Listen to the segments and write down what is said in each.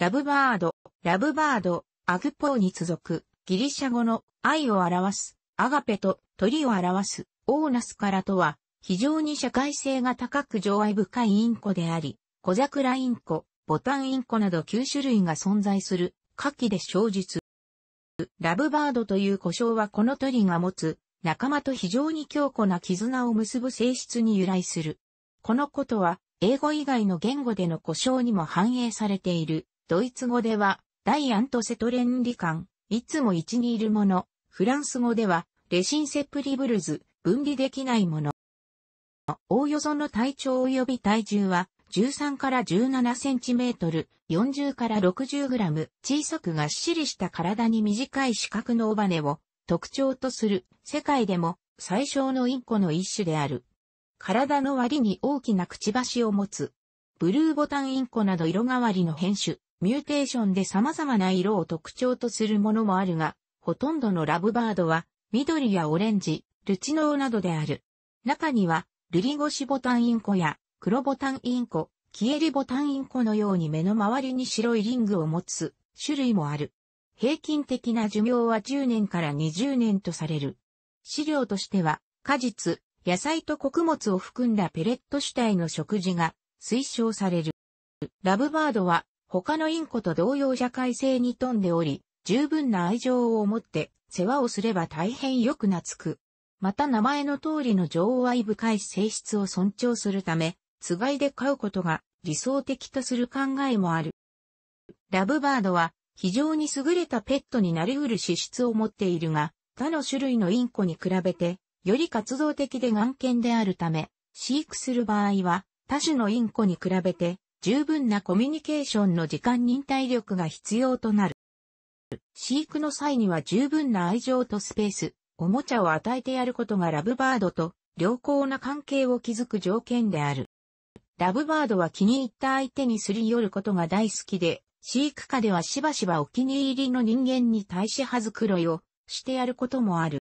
ラブバード、ラブバード、アグポーに続く、ギリシャ語の愛を表す、アガペと鳥を表す、オーナスからとは、非常に社会性が高く情愛深いインコであり、小桜インコ、ボタンインコなど9種類が存在する、下記で生実。ラブバードという呼称はこの鳥が持つ、仲間と非常に強固な絆を結ぶ性質に由来する。このことは、英語以外の言語での故障にも反映されている。ドイツ語では、ダイアンとセトレンリカン、いつも一にいるもの、フランス語では、レシンセプリブルズ、分離できないもの。おおよその体長及び体重は、13から17センチメートル、40から60グラム、小さくがっしりした体に短い四角の尾羽を特徴とする、世界でも最小のインコの一種である。体の割に大きなくちばしを持つ、ブルーボタンインコなど色変わりの変種、ミューテーションで様々な色を特徴とするものもあるが、ほとんどのラブバードは、緑やオレンジ、ルチノーなどである。中には、ルリゴシボタンインコや、黒ボタンインコ、キエリボタンインコのように目の周りに白いリングを持つ種類もある。平均的な寿命は10年から20年とされる。飼料としては、果実、野菜と穀物を含んだペレット主体の食事が推奨される。ラブバードは他のインコと同様社会性に富んでおり、十分な愛情を持って世話をすれば大変よく懐く。また名前の通りの情愛深い性質を尊重するため、つがいで飼うことが理想的とする考えもある。ラブバードは非常に優れたペットになりうる資質を持っているが、他の種類のインコに比べて、より活動的で眼見であるため、飼育する場合は、他種のインコに比べて十分なコミュニケーションの時間忍耐力が必要となる。飼育の際には十分な愛情とスペース、おもちゃを与えてやることがラブバードと良好な関係を築く条件である。ラブバードは気に入った相手にすり寄ることが大好きで、飼育下ではしばしばお気に入りの人間に対し葉繕いをしてやることもある。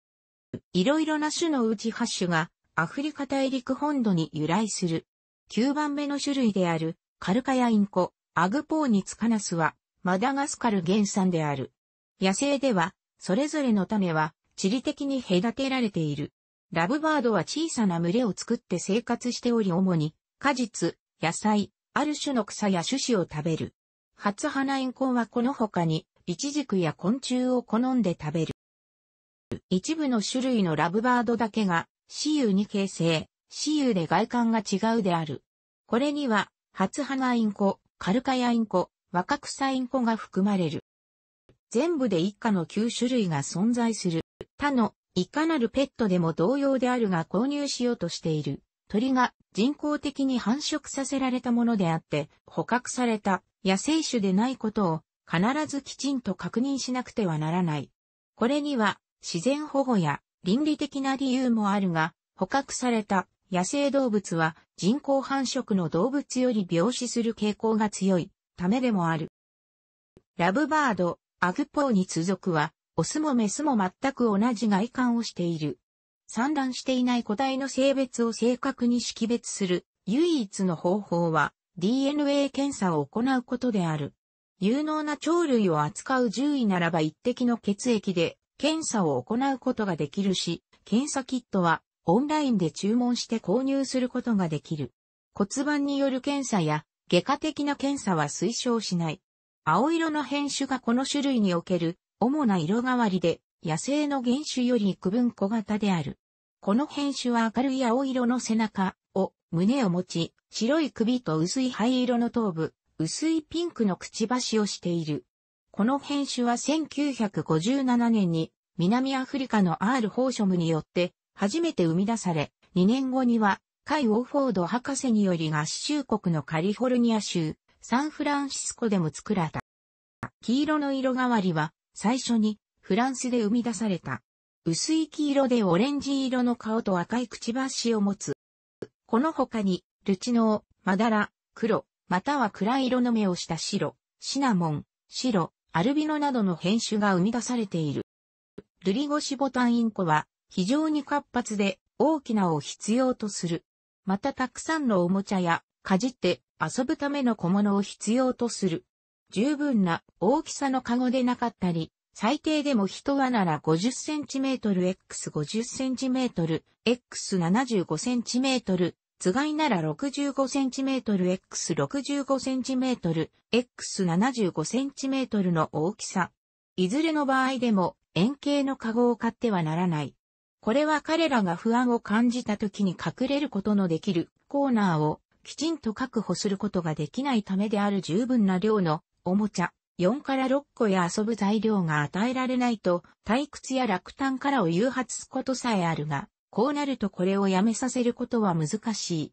いろいろな種のうち8種がアフリカ大陸本土に由来する。9番目の種類である、カルカヤインコ、アグポーニツカナスは、マダガスカル原産である。野生では、それぞれの種は、地理的に隔てられている。ラブバードは小さな群れを作って生活しており主に、果実、野菜、ある種の草や種子を食べる。初花インコンはこの他に、イチジクや昆虫を好んで食べる。一部の種類のラブバードだけが、雌雄に形成、私有で外観が違うである。これには、初花インコ、カルカヤインコ、若草インコが含まれる。全部で一家の9種類が存在する。他のいかなるペットでも同様であるが購入しようとしている。鳥が人工的に繁殖させられたものであって、捕獲された野生種でないことを必ずきちんと確認しなくてはならない。これには自然保護や倫理的な理由もあるが、捕獲された野生動物は人工繁殖の動物より病死する傾向が強いためでもある。ラブバード、アグポーに続くは、オスもメスも全く同じ外観をしている。産卵していない個体の性別を正確に識別する唯一の方法は DNA 検査を行うことである。有能な鳥類を扱う獣医ならば一滴の血液で検査を行うことができるし、検査キットはオンラインで注文して購入することができる。骨盤による検査や外科的な検査は推奨しない。青色の変種がこの種類における主な色変わりで野生の原種より区分小型である。この変種は明るい青色の背中を胸を持ち、白い首と薄い灰色の頭部、薄いピンクのくちばしをしている。この変種は1957年に南アフリカの R ホーショムによって初めて生み出され、2年後には、カイ・ウォーフォード博士により合衆国のカリフォルニア州、サンフランシスコでも作られた。黄色の色変わりは、最初に、フランスで生み出された。薄い黄色でオレンジ色の顔と赤いくちばしを持つ。この他に、ルチノー、マダラ、黒、または暗い色の目をした白、シナモン、白、アルビノなどの変種が生み出されている。ルリゴシボタンインコは、非常に活発で大きなを必要とする。またたくさんのおもちゃやかじって遊ぶための小物を必要とする。十分な大きさのカゴでなかったり、最低でも一輪なら5 0 c m x 5 0 c m x75cm、つがいなら 65cm、x65cm、x75cm の大きさ。いずれの場合でも円形のカゴを買ってはならない。これは彼らが不安を感じた時に隠れることのできるコーナーをきちんと確保することができないためである十分な量のおもちゃ4から6個や遊ぶ材料が与えられないと退屈や落胆からを誘発すことさえあるが、こうなるとこれをやめさせることは難しい。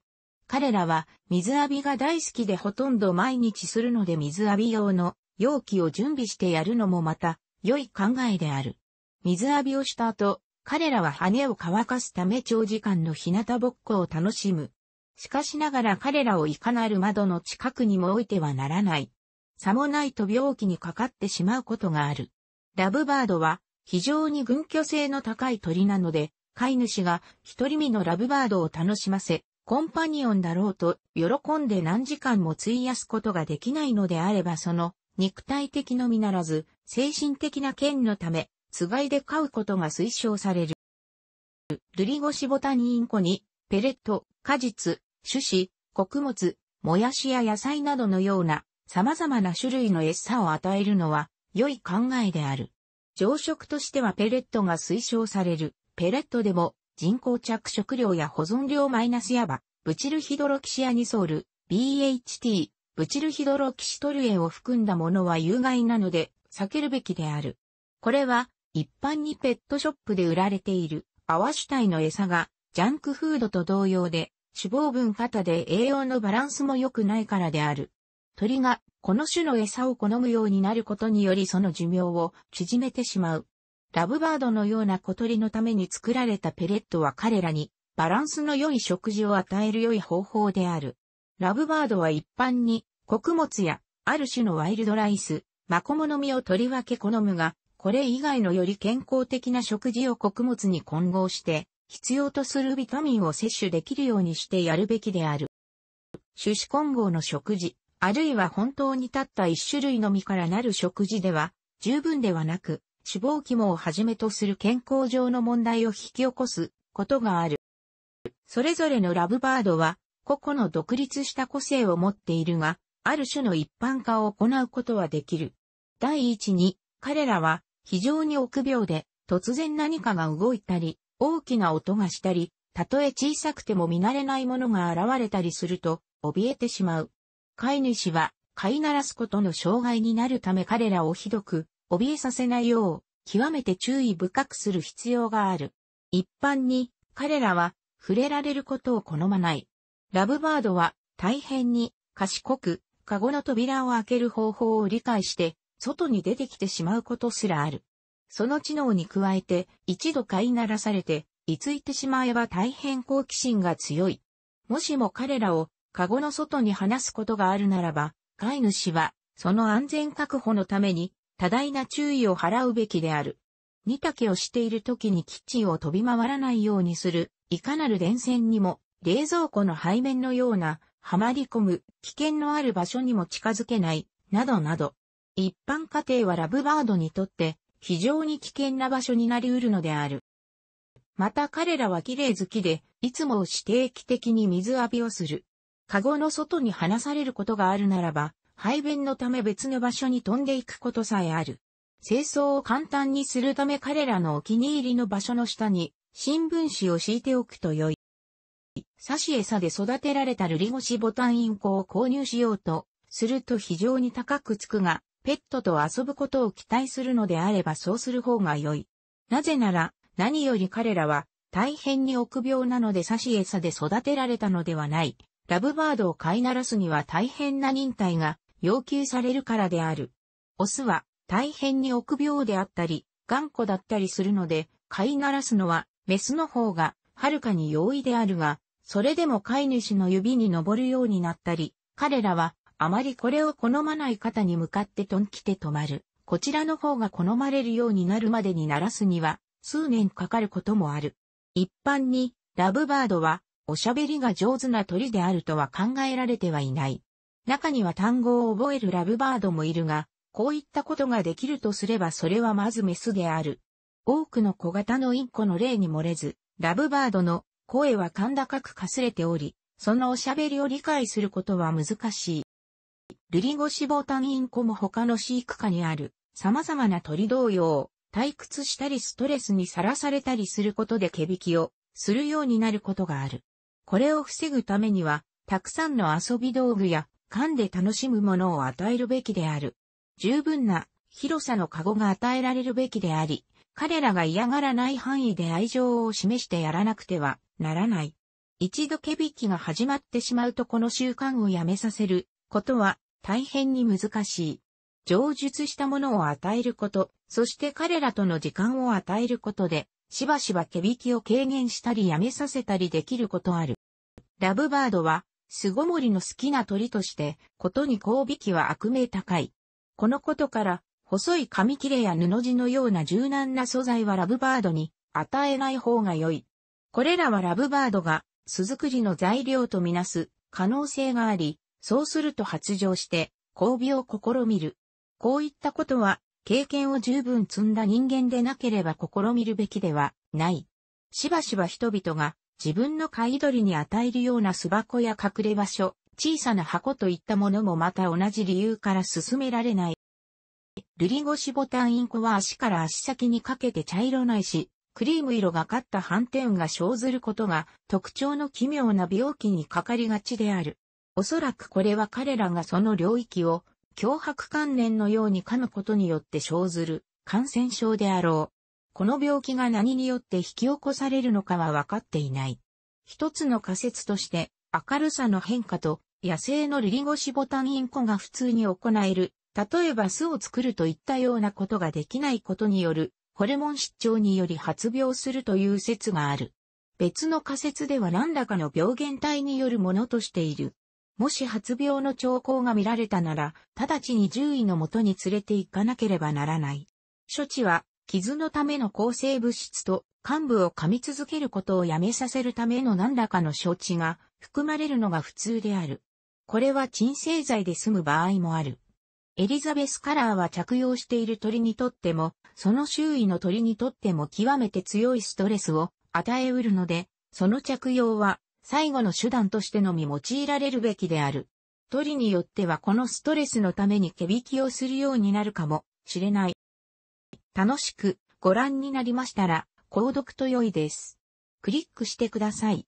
彼らは水浴びが大好きでほとんど毎日するので水浴び用の容器を準備してやるのもまた良い考えである。水浴びをした後、彼らは羽を乾かすため長時間の日向ぼっこを楽しむ。しかしながら彼らをいかなる窓の近くにも置いてはならない。さもないと病気にかかってしまうことがある。ラブバードは非常に群居性の高い鳥なので、飼い主が一人身のラブバードを楽しませ、コンパニオンだろうと喜んで何時間も費やすことができないのであればその肉体的のみならず精神的な剣のためつがいで飼うことが推奨される。ルリゴシボタニインコに、ペレット、果実、種子、穀物、もやしや野菜などのような様々な種類の餌を与えるのは良い考えである。常食としてはペレットが推奨される。ペレットでも人工着色料や保存料マイナスやば、ブチルヒドロキシアニソール、BHT、ブチルヒドロキシトルエンを含んだものは有害なので避けるべきである。これは一般にペットショップで売られている泡主体の餌がジャンクフードと同様で脂肪分型で栄養のバランスも良くないからである。鳥がこの種の餌を好むようになることによりその寿命を縮めてしまう。ラブバードのような小鳥のために作られたペレットは彼らにバランスの良い食事を与える良い方法である。ラブバードは一般に穀物やある種のワイルドライス、マコモの実をとりわけ好むが、これ以外のより健康的な食事を穀物に混合して、必要とするビタミンを摂取できるようにしてやるべきである。種子混合の食事、あるいは本当にたった一種類のみからなる食事では、十分ではなく、脂肪肝をはじめとする健康上の問題を引き起こすことがある。それぞれのラブバードは、個々の独立した個性を持っているが、ある種の一般化を行うことはできる。第一に、彼らは非常に臆病で、突然何かが動いたり、大きな音がしたり、たとえ小さくても見慣れないものが現れたりすると、怯えてしまう。飼い主は、飼いならすことの障害になるため彼らをひどく、怯えさせないよう、極めて注意深くする必要がある。一般に、彼らは、触れられることを好まない。ラブバードは、大変に、賢く、カゴの扉を開ける方法を理解して、外に出てきてしまうことすらある。その知能に加えて、一度飼いならされて、居ついてしまえば大変好奇心が強い。もしも彼らを、カゴの外に放すことがあるならば、飼い主は、その安全確保のために、多大な注意を払うべきである。煮炊きをしている時にキッチンを飛び回らないようにする、いかなる電線にも、冷蔵庫の背面のような、はまり込む、危険のある場所にも近づけない、などなど。一般家庭はラブバードにとって非常に危険な場所になり得るのである。また彼らは綺麗好きで、いつも指定期的に水浴びをする。カゴの外に離されることがあるならば、排便のため別の場所に飛んでいくことさえある。清掃を簡単にするため彼らのお気に入りの場所の下に新聞紙を敷いておくと良い。刺し餌で育てられたルリゴシボタンインコを購入しようとすると非常に高くつくが、ペットと遊ぶことを期待するのであればそうする方が良い。なぜなら、何より彼らは大変に臆病なので差し餌で育てられたのではない。ラブバードを飼いならすには大変な忍耐が要求されるからである。オスは大変に臆病であったり、頑固だったりするので、飼いならすのはメスの方がはるかに容易であるが、それでも飼い主の指に登るようになったり、彼らはあまりこれを好まない方に向かってトン来て止まる。こちらの方が好まれるようになるまでに鳴らすには、数年かかることもある。一般に、ラブバードは、おしゃべりが上手な鳥であるとは考えられてはいない。中には単語を覚えるラブバードもいるが、こういったことができるとすればそれはまずメスである。多くの小型のインコの例に漏れず、ラブバードの声は甲高くかすれており、そのおしゃべりを理解することは難しい。ルリゴシボタンインコも他の飼育下にある様々な鳥同様、退屈したりストレスにさらされたりすることで毛引きをするようになることがある。これを防ぐためには、たくさんの遊び道具や噛んで楽しむものを与えるべきである。十分な広さのカゴが与えられるべきであり、彼らが嫌がらない範囲で愛情を示してやらなくてはならない。一度毛引きが始まってしまうとこの習慣をやめさせることは大変に難しい。上述したものを与えること、そして彼らとの時間を与えることで、しばしば毛引きを軽減したりやめさせたりできることある。ラブバードは、巣ごもりの好きな鳥として、ことに交尾器は悪名高い。このことから、細い紙切れや布地のような柔軟な素材はラブバードに与えない方が良い。これらはラブバードが巣作りの材料とみなす可能性があり、そうすると発情して、交尾を試みる。こういったことは、経験を十分積んだ人間でなければ試みるべきではない。しばしば人々が自分の飼い鳥に与えるような巣箱や隠れ場所、小さな箱といったものもまた同じ理由から進められない。ルリゴシボタンインコは足から足先にかけて茶色ないし、クリーム色がかった斑点が生ずることが特徴の奇妙な病気にかかりがちである。おそらくこれは彼らがその領域を脅迫観念のように噛むことによって生ずる感染症であろう。この病気が何によって引き起こされるのかは分かっていない。一つの仮説として、明るさの変化と野生のリリゴシボタンインコが普通に行える、例えば巣を作るといったようなことができないことによる、ホルモン失調により発病するという説がある。別の仮説では何らかの病原体によるものとしている。もし発病の兆候が見られたなら、直ちに獣医のもとに連れて行かなければならない。処置は、傷のための抗生物質と患部を噛み続けることをやめさせるための何らかの処置が含まれるのが普通である。これは鎮静剤で済む場合もある。エリザベス・カラーは着用している鳥にとっても、その周囲の鳥にとっても極めて強いストレスを与えうるので、その着用は最後の手段としてのみ用いられるべきである。鳥によってはこのストレスのために毛引きをするようになるかもしれない。楽しくご覧になりましたら、購読と良いです。クリックしてください。